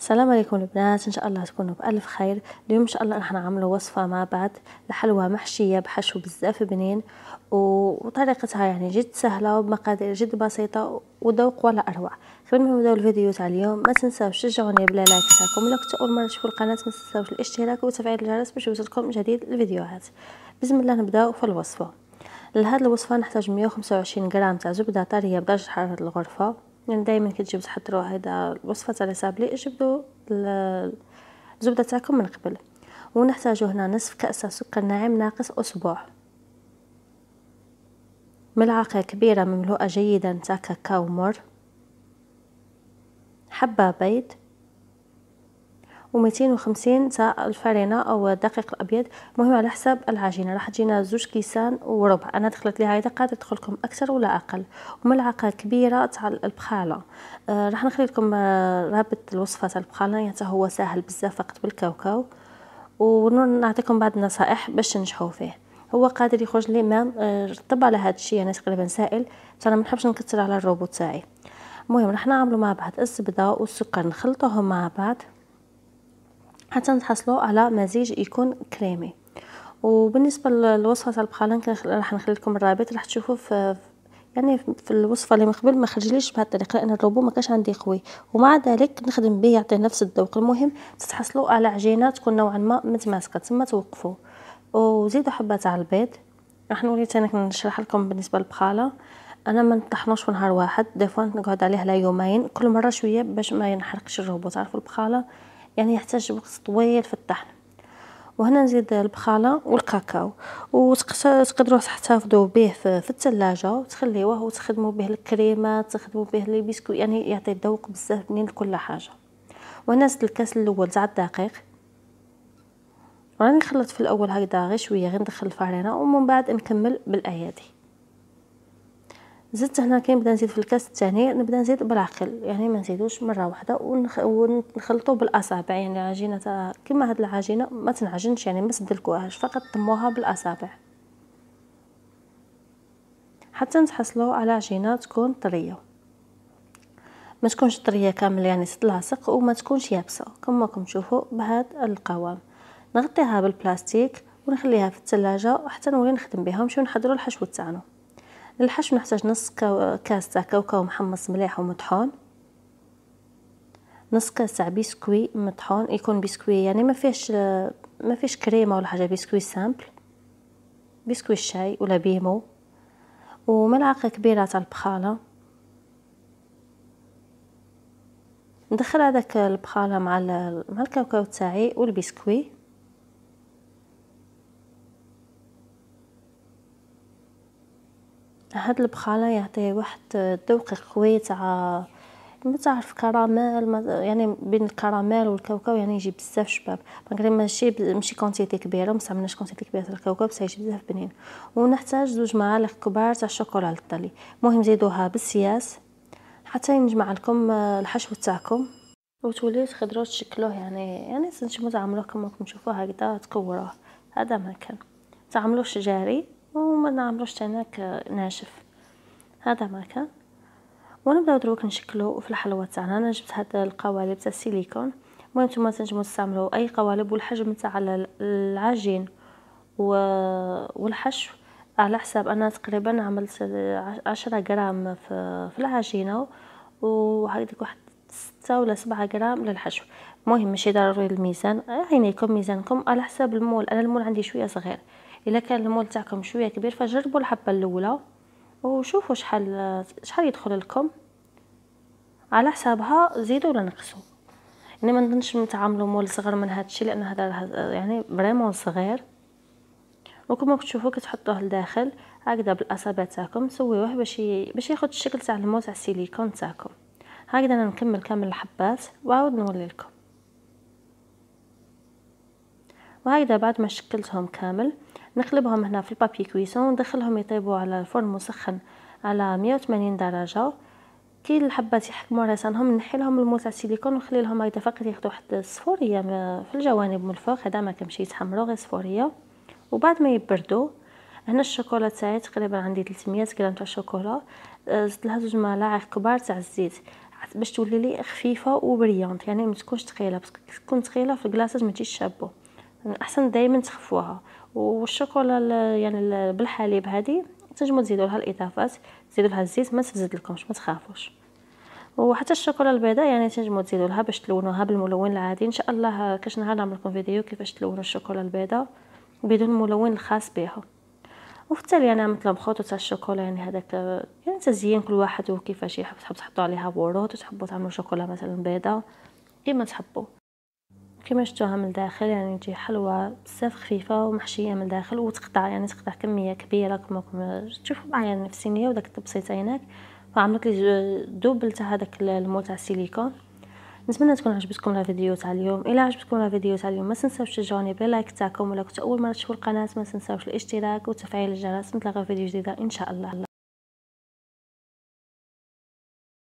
السلام عليكم البنات ان شاء الله تكونوا بالف خير اليوم ان شاء الله راح نعملوا وصفه مع بعض لحلوى محشيه بحشو بزاف بنين وطريقتها يعني جد سهله وبمقادير جد بسيطه وذوق ولا اروع قبل ما نبداو الفيديو تاع اليوم ما تنساوش تشجعوني بلا لايك تاعكم لو كنتوا اول مره تشوفوا القناه ما تنساوش الاشتراك وتفعيل الجرس باش يوصلكم جديد الفيديوهات بسم الله نبداو في الوصفه لهذه الوصفه نحتاج 125 غرام تاع زبده طريه بدرجه حراره الغرفه يعني دائما كي تجيب تحط هذا الوصفة على سابلي جبدو الزبدة تاعكم من قبل ونحتاج هنا نصف كأس سكر ناعم ناقص أسبوع ملعقة كبيرة مملوءة جيدا تاع كاكاو مر حبة بيض و250 تاع الفرينه او الدقيق الابيض مهم على حساب العجينه راح تجينا زوج كيسان وربع انا دخلت لي هيدا قادر تدخلكم اكثر ولا اقل وملعقه كبيره تاع البخاله آه راح نخلي لكم آه، رابط الوصفه تاع البخاله يعني هو ساهل بزاف فقط بالكاوكاو ونعطيكم بعض النصائح باش تنجحوا فيه هو قادر يخرج لي مام رطب آه، على هذا الشيء انا يعني تقريبا سائل بصح انا ما نحبش نكثر على الروبوت تاعي المهم راح نعملوا مع بعض الزبده والسكر نخلطوهم مع بعض حتى نتحصلوا على مزيج يكون كريمي وبالنسبه للوصفه تاع البخالان راح نخلي لكم الرابط راح تشوفوا في يعني في الوصفه اللي من قبل ما خرجليش بهذه الطريقه لان الروبو ما كانش عندي قوي ومع ذلك نخدم به يعطي نفس الذوق المهم تتحصلوا على عجينه تكون نوعا ما متماسكه تما توقفوا وزيدوا حبه تاع البيض راح نولي ثاني نشرح لكم بالنسبه للبخاله انا ما نطحنوش في نهار واحد ديفوا نقعد عليه على يومين كل مره شويه باش ما ينحرقش الروبو تعرفوا البخاله يعني يحتاج وقت طويل في الطحن وهنا نزيد البخاله والكاكاو وتقدروا تحتفظوا به في الثلاجه وتخليوه وتخدموا به الكريمات تخدموا به بيسكو يعني يعطي ذوق بزاف بنين لكل حاجه وهنا زدت الكاس الاول تاع الدقيق وراني خلطت في الاول هكذا غير شويه غير ندخل الفرينه ومن بعد نكمل بالايادي زدت هنا كي نبدا نزيد في الكاس الثاني نبدا نزيد بالعقل يعني ما نزيدوش مره واحده ونخ... ونخلطو بالاصابع يعني العجينه تا... كما هاد العجينه ما تنعجنش يعني ما تدلكوهاش فقط طموها بالاصابع حتى نتحصلوا على عجينه تكون طريه ما تكونش طريه كامل يعني تتلاصق وما تكونش يابسه كما راكم تشوفوا بهذا القوام نغطيها بالبلاستيك ونخليها في الثلاجه حتى نولي نخدم بها ونمشيو نحضروا الحشو تاعنا للحشو نحتاج نص كاس تاع كاوكاو محمص مليح ومطحون نص كاس تاع بسكوي مطحون يكون بسكوي يعني ما فيهش ما فيهش كريمه ولا حاجه بسكوي سامبل بسكوي الشاي ولا بيمو وملعقه كبيره تاع البخاله ندخل هذاك البخاله مع مع الكاوكاو تاعي والبسكوي هاد البخالة يعطي واحد الذوق قوي تاع ما تعرف كراميل يعني بين الكراميل والكاوكاو يعني يجي بزاف شباب مغرب ماشي ماشي كونتيتي كبيره ما استعملناش كونتيتي كبيره تاع الكاوكاو بصح يجي بزاف بنين ونحتاج زوج معالق كبار تاع الشوكولا الطلي المهم زيدوها بالسياس حتى ينجمع لكم آه، الحشو تاعكم وتولي تقدروا تشكلوه يعني يعني تنجموا تعملوه كما راكم تشوفوه هكذا تكوروه هذا ما كان تعملوه شجاري وما نعملوش تناك ناشف هذا ما كان ونبداو دروك نشكلو في الحلوى تاعنا انا جبت هاد القوالب تاع السيليكون المهم نتوما تنجمو تستعملو اي قوالب والحجم تاع العجين والحشو على حساب انا تقريبا عملت عشرة غرام في العجينه وهاديك واحد ستة ولا سبعة غرام للحشو مهم ماشي ضروري الميزان عينيكم ميزانكم على حساب المول انا المول عندي شويه صغير الا كان المول تاعكم شويه كبير فجربوا الحبه الاولى وشوفوا شحال شحال يدخل لكم على حسابها زيدوا ولا نقصوا يعني ما نظنش نتعاملوا مول صغير من هذا الشيء لان هذا يعني فريمون صغير وكما تشوفوا كتحطوه لداخل هكذا بالاصابع تاعكم سويوه باش باش ياخذ الشكل تاع المول تاع السيليكون تاعكم هكذا انا نكمل كامل الحبات وعاود نولي لكم وهكذا بعد ما شكلتهم كامل نقلبهم هنا في البابي كويسون ندخلهم يطيبوا على الفرن مسخن على 180 درجه كي الحبات يحكموا راسهم نحي لهم الموس السيليكون ونخلي لهم هكذا فقط ياخذوا واحد الصفوريه في الجوانب من الفوق هذا ما كمشي يتحمروا غير صفوريه وبعد ما يبردوا هنا الشوكولا تاعي تقريبا عندي 300 غرام تاع الشوكولا آه، زدت لها زوج ملاعق كبار تاع الزيت باش تولي لي خفيفه وبريونت يعني ما تكونش ثقيله باسكو تكون ثقيله في الكلاصات ما تجيش شابه من الاحسن دائما تخفوها والشوكولا يعني بالحليب هذه تنجموا تزيدوا لها الاضافات تزيدوا لها الزيت ما تزيد لكمش ما تخافوش وحتى الشوكولا البيضاء يعني تنجموا تزيدوا لها باش تلونوها بالملون العادي ان شاء الله كاش نهار نعمل لكم فيديو كيفاش تلونوا الشوكولا البيضاء بدون الملون الخاص بها وفي التالي انا عملت لهم خطوط تاع الشوكولا يعني هذاك يعني تزيين كل واحد وكيفاش يحب تحب تحطوا عليها ورود وتحبوا تعملوا شوكولا مثلا بيضاء كيما تحبوا كما شفتوها من الداخل يعني تجي حلوة بزاف خفيفة ومحشية من الداخل وتقطع يعني تقطع كمية كبيرة كما كم تشوفوا معايا يعني وداك التبسيط هناك وعملت لي دوبل تاع هذاك المول تاع السيليكون نتمنى تكون عجبتكم لا فيديو تاع اليوم الا عجبتكم لا فيديو تاع اليوم ما تنساوش تشجعوني باللايك تاعكم ولا كنت اول مره تشوفوا القناه ما تنساوش الاشتراك وتفعيل الجرس نتلاقاو فيديو جديده ان شاء الله